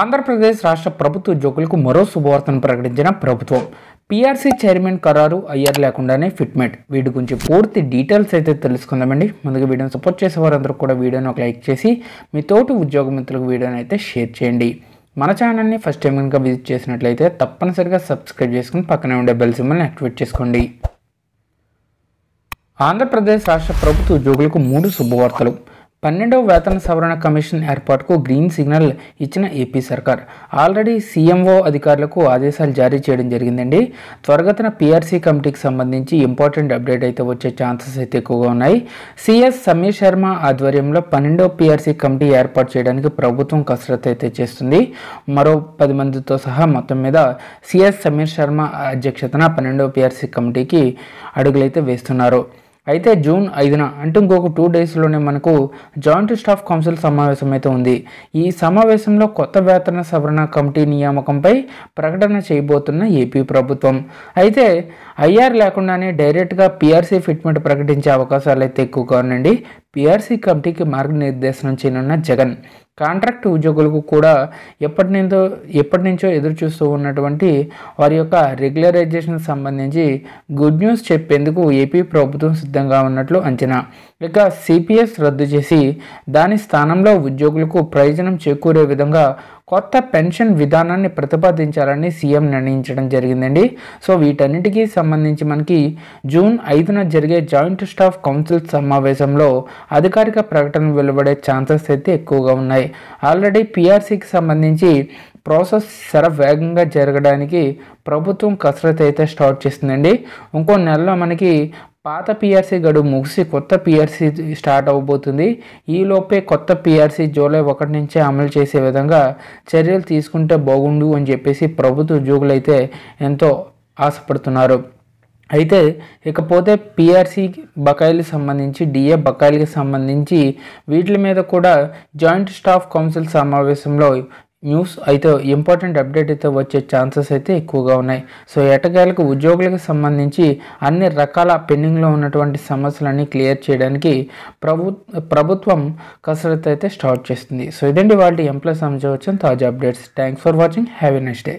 ఆంధ్రప్రదేశ్ రాష్ట్ర ప్రభుత్వ ఉద్యోగులకు మరో శుభవార్తను ప్రకటించిన ప్రభుత్వం పీఆర్సీ చైర్మన్ ఖరారు అయ్యారు లేకుండానే ఫిట్మెంట్ వీటి గురించి పూర్తి డీటెయిల్స్ అయితే తెలుసుకుందామండి ముందుగా వీడియోని సపోర్ట్ చేసే వారందరూ కూడా వీడియోని ఒక లైక్ చేసి మీ తోటి ఉద్యోగ మిత్రులకు వీడియోని అయితే షేర్ చేయండి మన ఛానల్ని ఫస్ట్ టైం కనుక విజిట్ చేసినట్లయితే తప్పనిసరిగా సబ్స్క్రైబ్ చేసుకుని పక్కనే ఉండే బెల్ సింబల్ని యాక్టివేట్ చేసుకోండి ఆంధ్రప్రదేశ్ రాష్ట్ర ప్రభుత్వ ఉద్యోగులకు మూడు శుభవార్తలు పన్నెండవ వేతన సవరణ కమిషన్ ఏర్పాటుకు గ్రీన్ సిగ్నల్ ఇచ్చిన ఏపీ సర్కార్ ఆల్రెడీ సీఎంఓ అధికారులకు ఆదేశాలు జారీ చేయడం జరిగిందండి త్వరగతన పీఆర్సీ కమిటీకి సంబంధించి ఇంపార్టెంట్ అప్డేట్ అయితే వచ్చే ఛాన్సెస్ అయితే ఎక్కువగా ఉన్నాయి సిఎస్ సమీర్ శర్మ ఆధ్వర్యంలో పన్నెండవ పీఆర్సీ కమిటీ ఏర్పాటు చేయడానికి ప్రభుత్వం కసరత్ అయితే చేస్తుంది మరో పది మందితో సహా మొత్తం మీద సిఎస్ సమీర్ శర్మ అధ్యక్షతన పన్నెండవ పీఆర్సీ కమిటీకి అడుగులైతే వేస్తున్నారు అయితే జూన్ ఐదున అంటే ఇంకొక టూ డేస్లోనే మనకు జాయింట్ స్టాఫ్ కౌన్సిల్ సమావేశం అయితే ఉంది ఈ సమావేశంలో కొత్త వేతన సవరణ కమిటీ నియామకంపై ప్రకటన చేయబోతున్న ఏపీ ప్రభుత్వం అయితే ఐఆర్ లేకుండానే డైరెక్ట్గా పిఆర్సీ ఫిట్మెంట్ ప్రకటించే అవకాశాలు అయితే ఎక్కువగా ఉండండి పిఆర్సీ కమిటీకి మార్గనిర్దేశనం చేయనున్న జగన్ కాంట్రాక్ట్ ఉద్యోగులకు కూడా ఎప్పటి నుంచో ఎప్పటి నుంచో ఎదురు చూస్తూ ఉన్నటువంటి వారి యొక్క రెగ్యులరైజేషన్ సంబంధించి గుడ్ న్యూస్ చెప్పేందుకు ఏపీ ప్రభుత్వం సిద్ధంగా ఉన్నట్లు అంచనా ఇక సిపిఎస్ రద్దు చేసి దాని స్థానంలో ఉద్యోగులకు ప్రయోజనం చేకూరే విధంగా కొత్త పెన్షన్ విధానాన్ని ప్రతిపాదించాలని సీఎం నిర్ణయించడం జరిగిందండి సో వీటన్నిటికీ సంబంధించి మనకి జూన్ ఐదున జరిగే జాయింట్ స్టాఫ్ కౌన్సిల్ సమావేశంలో అధికారిక ప్రకటన వెలువడే ఛాన్సెస్ అయితే ఎక్కువగా ఉన్నాయి ఆల్రెడీ పిఆర్సీకి సంబంధించి ప్రాసెస్ సర వేగంగా జరగడానికి ప్రభుత్వం కసరత్ అయితే స్టార్ట్ చేస్తుందండి ఇంకో నెలలో మనకి పాత పిఆర్సీ గడువు ముగిసి కొత్త పిఆర్సీ స్టార్ట్ అవ్వబోతుంది ఈలోపే కొత్త పిఆర్సీ జూలై ఒకటి నుంచే అమలు చేసే విధంగా చర్యలు తీసుకుంటే బాగుండు అని చెప్పేసి ప్రభుత్వ ఉద్యోగులైతే ఎంతో ఆశపడుతున్నారు అయితే ఇకపోతే పిఆర్సీ బకాయిలకు సంబంధించి డిఏ బకాయిలకు సంబంధించి వీటి మీద కూడా జాయింట్ స్టాఫ్ కౌన్సిల్ సమావేశంలో న్యూస్ అయితే ఇంపార్టెంట్ అప్డేట్ అయితే వచ్చే ఛాన్సెస్ అయితే ఎక్కువగా ఉన్నాయి సో ఎటకాయలకు ఉద్యోగులకు సంబంధించి అన్ని రకాల పెండింగ్లో ఉన్నటువంటి సమస్యలన్నీ క్లియర్ చేయడానికి ప్రభు ప్రభుత్వం కసరత్తు అయితే స్టార్ట్ చేస్తుంది సో ఇదండి వాళ్ళ ఎంప్లాయ్ వచ్చిన తాజా updates thanks for watching have a next day